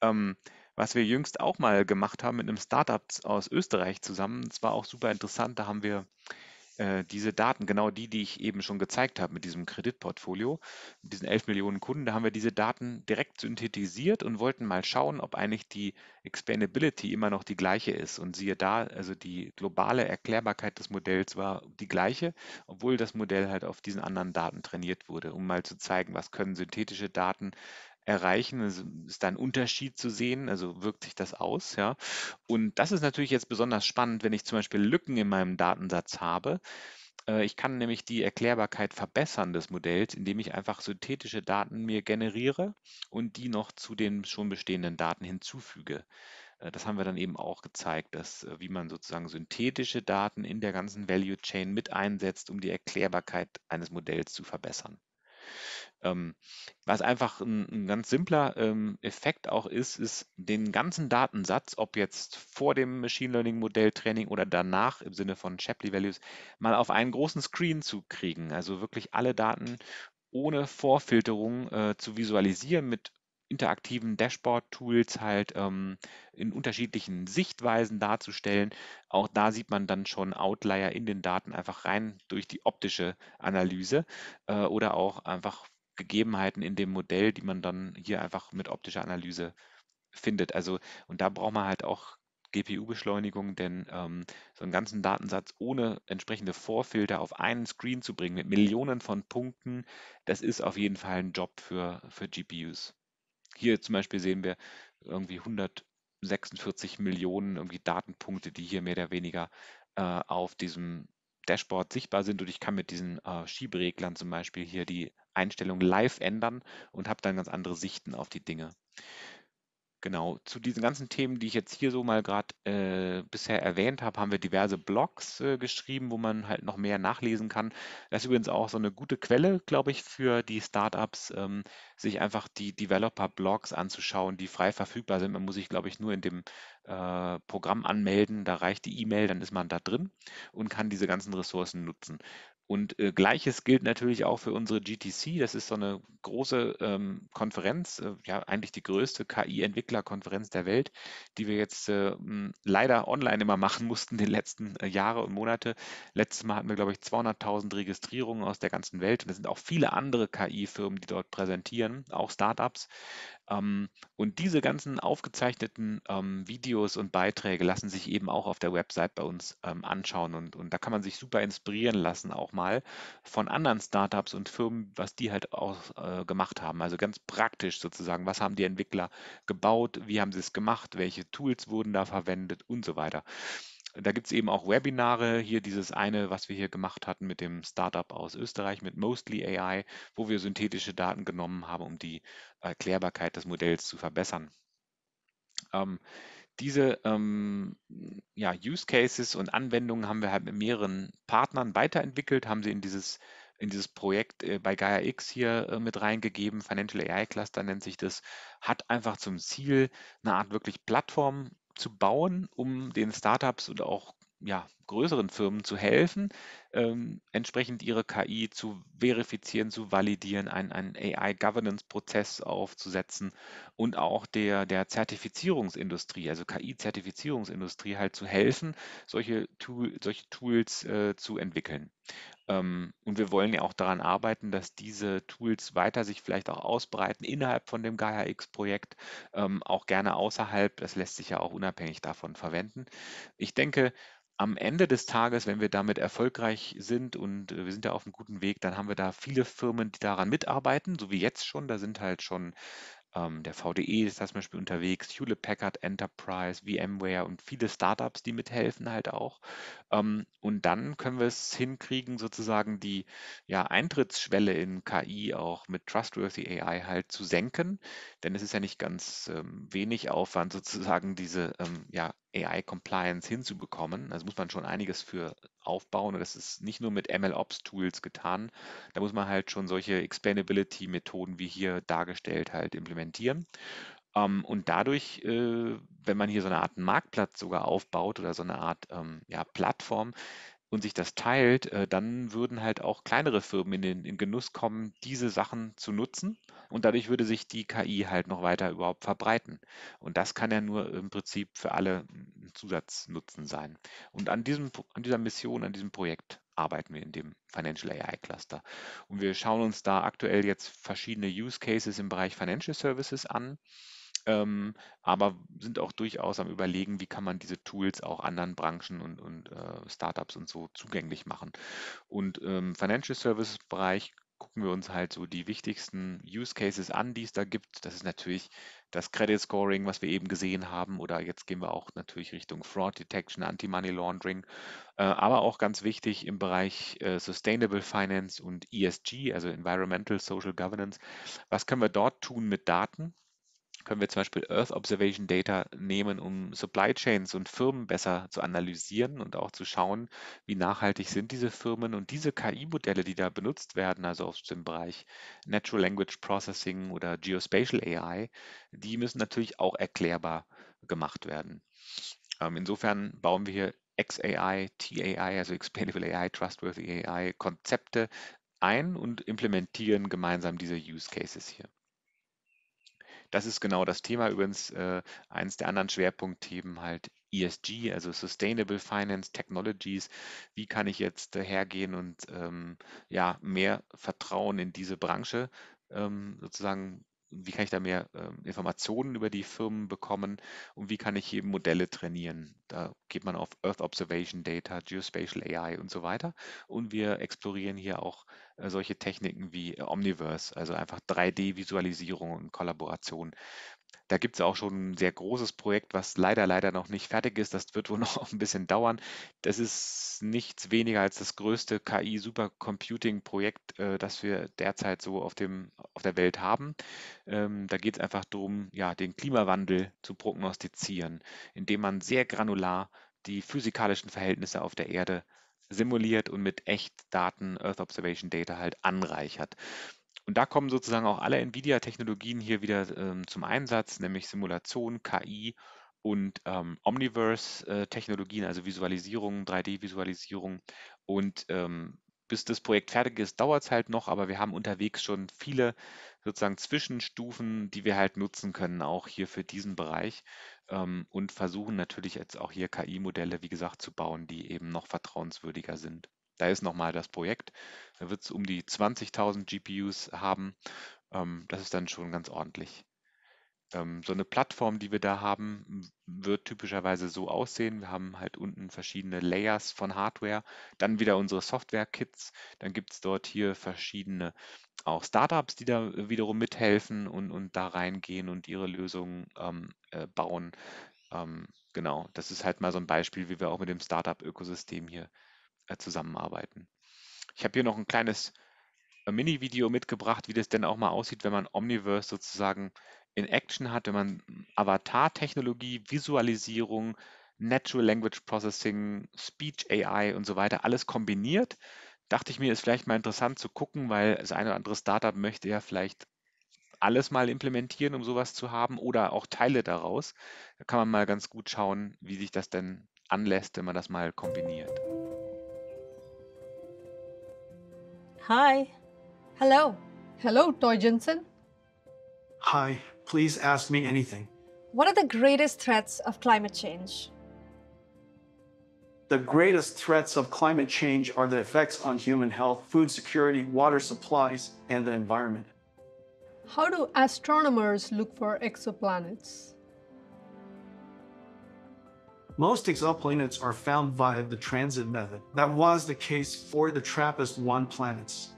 B: Ähm, was wir jüngst auch mal gemacht haben mit einem Startup aus Österreich zusammen, das war auch super interessant. Da haben wir äh, diese Daten, genau die, die ich eben schon gezeigt habe mit diesem Kreditportfolio, mit diesen 11 Millionen Kunden, da haben wir diese Daten direkt synthetisiert und wollten mal schauen, ob eigentlich die Expandability immer noch die gleiche ist. Und siehe da, also die globale Erklärbarkeit des Modells war die gleiche, obwohl das Modell halt auf diesen anderen Daten trainiert wurde, um mal zu zeigen, was können synthetische Daten erreichen. Es ist da ein Unterschied zu sehen, also wirkt sich das aus, ja. Und das ist natürlich jetzt besonders spannend, wenn ich zum Beispiel Lücken in meinem Datensatz habe. Äh, ich kann nämlich die Erklärbarkeit verbessern des Modells, indem ich einfach synthetische Daten mir generiere und die noch zu den schon bestehenden Daten hinzufüge. Äh, das haben wir dann eben auch gezeigt, dass äh, wie man sozusagen synthetische Daten in der ganzen Value Chain mit einsetzt, um die Erklärbarkeit eines Modells zu verbessern. Ähm, was einfach ein, ein ganz simpler ähm, Effekt auch ist, ist den ganzen Datensatz, ob jetzt vor dem Machine Learning Modelltraining oder danach im Sinne von Shapley Values, mal auf einen großen Screen zu kriegen. Also wirklich alle Daten ohne Vorfilterung äh, zu visualisieren mit interaktiven Dashboard-Tools halt ähm, in unterschiedlichen Sichtweisen darzustellen. Auch da sieht man dann schon Outlier in den Daten einfach rein durch die optische Analyse äh, oder auch einfach Gegebenheiten in dem Modell, die man dann hier einfach mit optischer Analyse findet. Also und da braucht man halt auch GPU-Beschleunigung, denn ähm, so einen ganzen Datensatz ohne entsprechende Vorfilter auf einen Screen zu bringen mit Millionen von Punkten, das ist auf jeden Fall ein Job für, für GPUs. Hier zum Beispiel sehen wir irgendwie 146 Millionen irgendwie Datenpunkte, die hier mehr oder weniger äh, auf diesem Dashboard sichtbar sind und ich kann mit diesen äh, Schiebereglern zum Beispiel hier die Einstellung live ändern und habe dann ganz andere Sichten auf die Dinge. Genau, zu diesen ganzen Themen, die ich jetzt hier so mal gerade äh, bisher erwähnt habe, haben wir diverse Blogs äh, geschrieben, wo man halt noch mehr nachlesen kann. Das ist übrigens auch so eine gute Quelle, glaube ich, für die Startups, ähm, sich einfach die Developer-Blogs anzuschauen, die frei verfügbar sind. Man muss sich, glaube ich, nur in dem äh, Programm anmelden, da reicht die E-Mail, dann ist man da drin und kann diese ganzen Ressourcen nutzen. Und äh, gleiches gilt natürlich auch für unsere GTC. Das ist so eine große ähm, Konferenz, äh, ja eigentlich die größte KI-Entwicklerkonferenz der Welt, die wir jetzt äh, leider online immer machen mussten die letzten äh, Jahre und Monate. Letztes Mal hatten wir, glaube ich, 200.000 Registrierungen aus der ganzen Welt. Und es sind auch viele andere KI-Firmen, die dort präsentieren, auch Startups. Ähm, und diese ganzen aufgezeichneten ähm, Videos und Beiträge lassen sich eben auch auf der Website bei uns ähm, anschauen. Und, und da kann man sich super inspirieren lassen, auch mal von anderen Startups und Firmen, was die halt auch äh, gemacht haben. Also ganz praktisch sozusagen, was haben die Entwickler gebaut, wie haben sie es gemacht, welche Tools wurden da verwendet und so weiter da gibt es eben auch Webinare, hier dieses eine, was wir hier gemacht hatten mit dem Startup aus Österreich, mit Mostly AI, wo wir synthetische Daten genommen haben, um die Erklärbarkeit des Modells zu verbessern. Ähm, diese ähm, ja, Use Cases und Anwendungen haben wir halt mit mehreren Partnern weiterentwickelt, haben sie in dieses, in dieses Projekt äh, bei Gaia X hier äh, mit reingegeben. Financial AI Cluster nennt sich das, hat einfach zum Ziel, eine Art wirklich Plattform zu bauen, um den Startups und auch ja, größeren Firmen zu helfen, ähm, entsprechend ihre KI zu verifizieren, zu validieren, einen, einen AI-Governance-Prozess aufzusetzen und auch der, der Zertifizierungsindustrie, also KI-Zertifizierungsindustrie halt zu helfen, solche, Tool, solche Tools äh, zu entwickeln. Ähm, und wir wollen ja auch daran arbeiten, dass diese Tools weiter sich vielleicht auch ausbreiten innerhalb von dem Gaia-X-Projekt, ähm, auch gerne außerhalb. Das lässt sich ja auch unabhängig davon verwenden. Ich denke, am Ende des Tages, wenn wir damit erfolgreich sind und äh, wir sind ja auf einem guten Weg, dann haben wir da viele Firmen, die daran mitarbeiten, so wie jetzt schon. Da sind halt schon ähm, der VDE ist da zum Beispiel unterwegs, Hewlett Packard Enterprise, VMware und viele Startups, die mithelfen halt auch. Ähm, und dann können wir es hinkriegen, sozusagen die ja, Eintrittsschwelle in KI auch mit Trustworthy AI halt zu senken. Denn es ist ja nicht ganz ähm, wenig Aufwand, sozusagen diese ähm, ja, AI-Compliance hinzubekommen. Also muss man schon einiges für aufbauen und das ist nicht nur mit MLOps-Tools getan. Da muss man halt schon solche Explainability-Methoden wie hier dargestellt halt implementieren. Ähm, und dadurch, äh, wenn man hier so eine Art Marktplatz sogar aufbaut oder so eine Art ähm, ja, Plattform, und sich das teilt, äh, dann würden halt auch kleinere Firmen in den in Genuss kommen, diese Sachen zu nutzen. Und dadurch würde sich die KI halt noch weiter überhaupt verbreiten. Und das kann ja nur im Prinzip für alle ein Zusatznutzen sein. Und an, diesem, an dieser Mission, an diesem Projekt arbeiten wir in dem Financial AI Cluster. Und wir schauen uns da aktuell jetzt verschiedene Use Cases im Bereich Financial Services an ähm, aber sind auch durchaus am Überlegen, wie kann man diese Tools auch anderen Branchen und, und äh, Startups und so zugänglich machen. Und im ähm, Financial Services Bereich gucken wir uns halt so die wichtigsten Use Cases an, die es da gibt. Das ist natürlich das Credit Scoring, was wir eben gesehen haben, oder jetzt gehen wir auch natürlich Richtung Fraud Detection, Anti-Money Laundering, äh, aber auch ganz wichtig im Bereich äh, Sustainable Finance und ESG, also Environmental Social Governance. Was können wir dort tun mit Daten? können wir zum Beispiel Earth Observation Data nehmen, um Supply Chains und Firmen besser zu analysieren und auch zu schauen, wie nachhaltig sind diese Firmen. Und diese KI-Modelle, die da benutzt werden, also aus dem Bereich Natural Language Processing oder Geospatial AI, die müssen natürlich auch erklärbar gemacht werden. Ähm, insofern bauen wir hier XAI, TAI, also Explainable AI, Trustworthy AI, Konzepte ein und implementieren gemeinsam diese Use Cases hier. Das ist genau das Thema. Übrigens äh, eines der anderen Schwerpunktthemen halt ESG, also Sustainable Finance Technologies. Wie kann ich jetzt äh, hergehen und ähm, ja, mehr Vertrauen in diese Branche ähm, sozusagen wie kann ich da mehr äh, Informationen über die Firmen bekommen und wie kann ich eben Modelle trainieren. Da geht man auf Earth Observation Data, Geospatial AI und so weiter. Und wir explorieren hier auch äh, solche Techniken wie Omniverse, also einfach 3D-Visualisierung und Kollaboration da gibt es auch schon ein sehr großes Projekt, was leider, leider noch nicht fertig ist. Das wird wohl *laughs* noch ein bisschen dauern. Das ist nichts weniger als das größte KI-Supercomputing-Projekt, äh, das wir derzeit so auf, dem, auf der Welt haben. Ähm, da geht es einfach darum, ja, den Klimawandel zu prognostizieren, indem man sehr granular die physikalischen Verhältnisse auf der Erde simuliert und mit Echtdaten, Earth Observation Data halt anreichert. Und da kommen sozusagen auch alle NVIDIA-Technologien hier wieder ähm, zum Einsatz, nämlich Simulation, KI und ähm, Omniverse-Technologien, äh, also Visualisierung, 3D-Visualisierung. Und ähm, bis das Projekt fertig ist, dauert es halt noch, aber wir haben unterwegs schon viele sozusagen Zwischenstufen, die wir halt nutzen können, auch hier für diesen Bereich ähm, und versuchen natürlich jetzt auch hier KI-Modelle, wie gesagt, zu bauen, die eben noch vertrauenswürdiger sind da ist nochmal das Projekt. Da wird es um die 20.000 GPUs haben. Ähm, das ist dann schon ganz ordentlich. Ähm, so eine Plattform, die wir da haben, wird typischerweise so aussehen. Wir haben halt unten verschiedene Layers von Hardware, dann wieder unsere Software-Kits. Dann gibt es dort hier verschiedene auch Startups, die da äh, wiederum mithelfen und, und da reingehen und ihre Lösungen ähm, äh, bauen. Ähm, genau, das ist halt mal so ein Beispiel, wie wir auch mit dem Startup-Ökosystem hier äh, zusammenarbeiten. Ich habe hier noch ein kleines äh, Mini-Video mitgebracht, wie das denn auch mal aussieht, wenn man Omniverse sozusagen in Action hat, wenn man Avatar-Technologie, Visualisierung, Natural Language Processing, Speech AI und so weiter alles kombiniert. Dachte ich mir, ist vielleicht mal interessant zu gucken, weil das eine oder andere Startup möchte ja vielleicht alles mal implementieren, um sowas zu haben oder auch Teile daraus. Da kann man mal ganz gut schauen, wie sich das denn anlässt, wenn man das mal kombiniert.
A: Hi. Hello. Hello, Toy Jensen.
B: Hi.
D: Please ask me anything.
A: What are the greatest threats of climate change?
D: The greatest threats of climate change are the effects on human health, food security, water supplies, and the environment.
A: How do astronomers look for exoplanets?
D: Most exoplanets are found via the transit method. That was the case for the TRAPPIST-1 planets.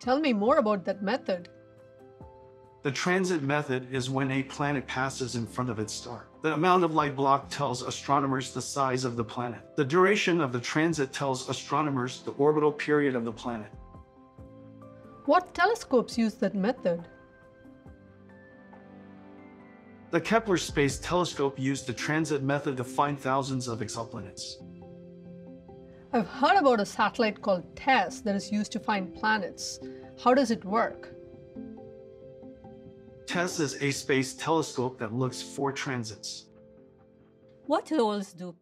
A: Tell me more about that method.
D: The transit method is when a planet passes in front of its star. The amount of light blocked tells astronomers the size of the planet. The duration of the transit tells astronomers the orbital period of the planet.
A: What telescopes use that method?
D: The Kepler Space Telescope used the transit method to find thousands of exoplanets.
A: I've heard about a satellite called TESS that is used to find planets. How does it work?
D: TESS is
B: a space telescope
D: that looks for transits.
A: What tools do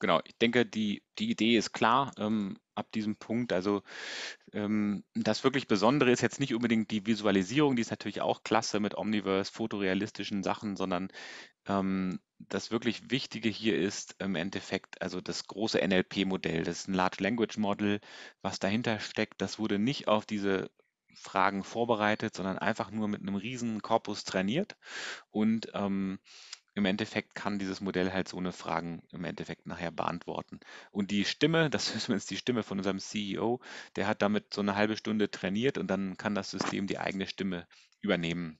B: Genau, ich denke, die, die Idee ist klar ähm, ab diesem Punkt. Also Ähm, das wirklich Besondere ist jetzt nicht unbedingt die Visualisierung, die ist natürlich auch klasse mit Omniverse, fotorealistischen Sachen, sondern ähm, das wirklich Wichtige hier ist im Endeffekt, also das große NLP-Modell, das ist ein Large Language Model, was dahinter steckt, das wurde nicht auf diese Fragen vorbereitet, sondern einfach nur mit einem riesen Korpus trainiert und ähm, im Endeffekt kann dieses Modell halt so eine Fragen im Endeffekt nachher beantworten. Und die Stimme, *laughs* das ist jetzt die Stimme von unserem CEO, der hat damit so eine halbe Stunde trainiert und dann kann das System die eigene Stimme übernehmen.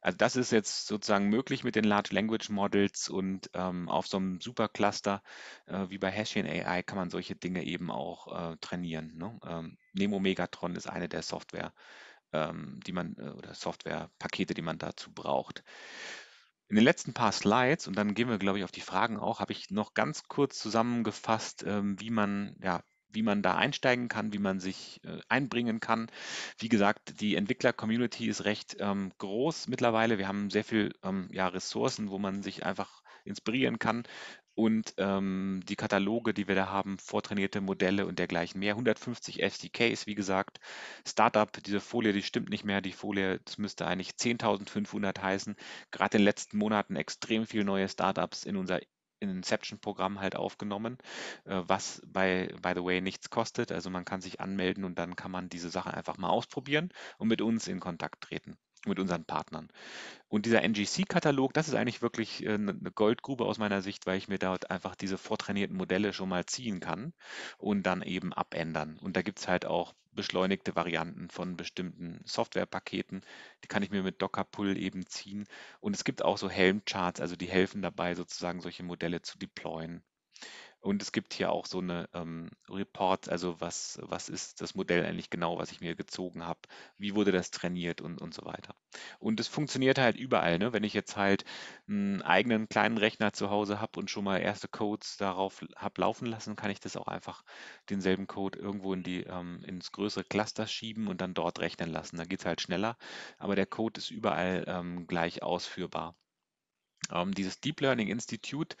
B: Also das ist jetzt sozusagen möglich mit den Large Language Models und ähm, auf so einem Supercluster äh, wie bei Hashing AI kann man solche Dinge eben auch äh, trainieren. Ne? Ähm, Nemo Megatron ist eine der Software, ähm, die man äh, oder Softwarepakete, die man dazu braucht. In den letzten paar Slides, und dann gehen wir, glaube ich, auf die Fragen auch, habe ich noch ganz kurz zusammengefasst, ähm, wie man ja, wie man da einsteigen kann, wie man sich äh, einbringen kann. Wie gesagt, die Entwickler-Community ist recht ähm, groß mittlerweile. Wir haben sehr viele ähm, ja, Ressourcen, wo man sich einfach inspirieren kann und ähm, die Kataloge, die wir da haben, vortrainierte Modelle und dergleichen mehr. 150 SDKs, wie gesagt, Startup, diese Folie, die stimmt nicht mehr. Die Folie, das müsste eigentlich 10.500 heißen. Gerade in den letzten Monaten extrem viele neue Startups in unser Inception-Programm halt aufgenommen, äh, was bei, by the way nichts kostet. Also man kann sich anmelden und dann kann man diese Sache einfach mal ausprobieren und mit uns in Kontakt treten mit unseren Partnern. Und dieser NGC-Katalog, das ist eigentlich wirklich eine äh, ne Goldgrube aus meiner Sicht, weil ich mir dort einfach diese vortrainierten Modelle schon mal ziehen kann und dann eben abändern. Und da gibt es halt auch beschleunigte Varianten von bestimmten Softwarepaketen. Die kann ich mir mit Docker Pull eben ziehen. Und es gibt auch so Helm-Charts, also die helfen dabei, sozusagen solche Modelle zu deployen. Und es gibt hier auch so eine ähm, Report, also was, was ist das Modell eigentlich genau, was ich mir gezogen habe, wie wurde das trainiert und, und so weiter. Und es funktioniert halt überall, ne? wenn ich jetzt halt einen hm, eigenen kleinen Rechner zu Hause habe und schon mal erste Codes darauf habe laufen lassen, kann ich das auch einfach denselben Code irgendwo in die, ähm, ins größere Cluster schieben und dann dort rechnen lassen. Da geht es halt schneller, aber der Code ist überall ähm, gleich ausführbar. Ähm, dieses Deep Learning Institute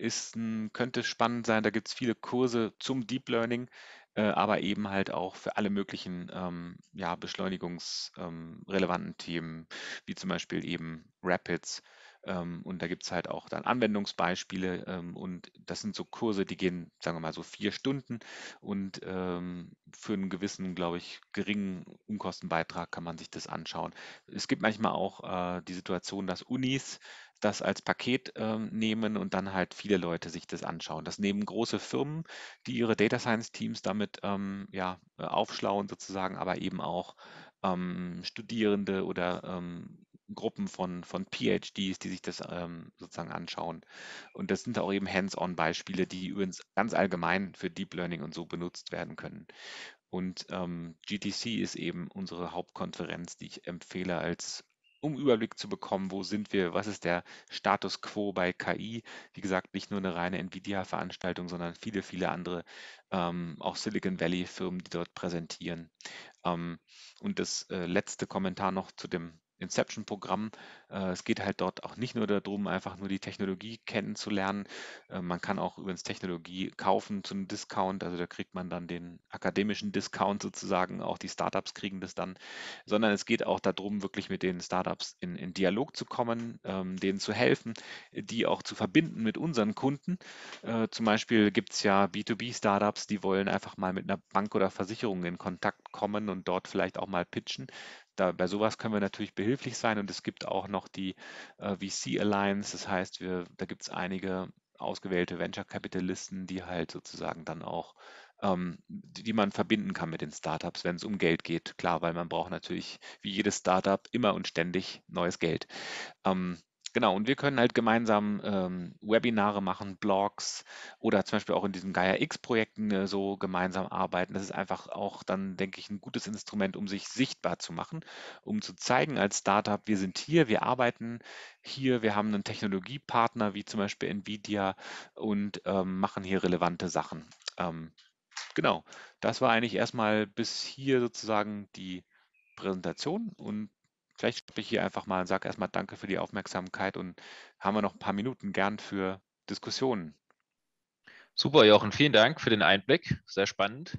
B: ist, könnte spannend sein. Da gibt es viele Kurse zum Deep Learning, äh, aber eben halt auch für alle möglichen ähm, ja, beschleunigungsrelevanten ähm, Themen, wie zum Beispiel eben Rapids. Ähm, und da gibt es halt auch dann Anwendungsbeispiele ähm, und das sind so Kurse, die gehen, sagen wir mal, so vier Stunden und ähm, für einen gewissen, glaube ich, geringen Unkostenbeitrag kann man sich das anschauen. Es gibt manchmal auch äh, die Situation, dass Unis das als Paket ähm, nehmen und dann halt viele Leute sich das anschauen. Das nehmen große Firmen, die ihre Data Science Teams damit ähm, ja, äh, aufschlauen sozusagen, aber eben auch ähm, Studierende oder ähm, Gruppen von, von PhDs, die sich das ähm, sozusagen anschauen. Und das sind auch eben Hands-on-Beispiele, die übrigens ganz allgemein für Deep Learning und so benutzt werden können. Und ähm, GTC ist eben unsere Hauptkonferenz, die ich empfehle als um Überblick zu bekommen, wo sind wir, was ist der Status quo bei KI. Wie gesagt, nicht nur eine reine NVIDIA-Veranstaltung, sondern viele, viele andere, ähm, auch Silicon Valley-Firmen, die dort präsentieren. Ähm, und das äh, letzte Kommentar noch zu dem Inception-Programm. Äh, es geht halt dort auch nicht nur darum, einfach nur die Technologie kennenzulernen. Äh, man kann auch übrigens Technologie kaufen zu einem Discount. Also da kriegt man dann den akademischen Discount sozusagen. Auch die Startups kriegen das dann. Sondern es geht auch darum, wirklich mit den Startups in, in Dialog zu kommen, ähm, denen zu helfen, die auch zu verbinden mit unseren Kunden. Äh, zum Beispiel gibt es ja B2B-Startups, die wollen einfach mal mit einer Bank oder Versicherung in Kontakt kommen und dort vielleicht auch mal pitchen da, bei sowas können wir natürlich behilflich sein und es gibt auch noch die äh, VC Alliance, das heißt, wir, da gibt es einige ausgewählte Venture-Kapitalisten, die halt sozusagen dann auch, ähm, die, die man verbinden kann mit den Startups, wenn es um Geld geht. Klar, weil man braucht natürlich wie jedes Startup immer und ständig neues Geld. Ähm, Genau, und wir können halt gemeinsam ähm, Webinare machen, Blogs oder zum Beispiel auch in diesen Gaia-X-Projekten äh, so gemeinsam arbeiten. Das ist einfach auch dann, denke ich, ein gutes Instrument, um sich sichtbar zu machen, um zu zeigen als Startup, wir sind hier, wir arbeiten hier, wir haben einen Technologiepartner wie zum Beispiel Nvidia und ähm, machen hier relevante Sachen. Ähm, genau, das war eigentlich erstmal bis hier sozusagen die Präsentation und Vielleicht spreche ich hier einfach mal und sage erstmal Danke für die Aufmerksamkeit und haben wir noch ein paar Minuten gern für Diskussionen. Super, Jochen, vielen Dank für den Einblick. Sehr spannend.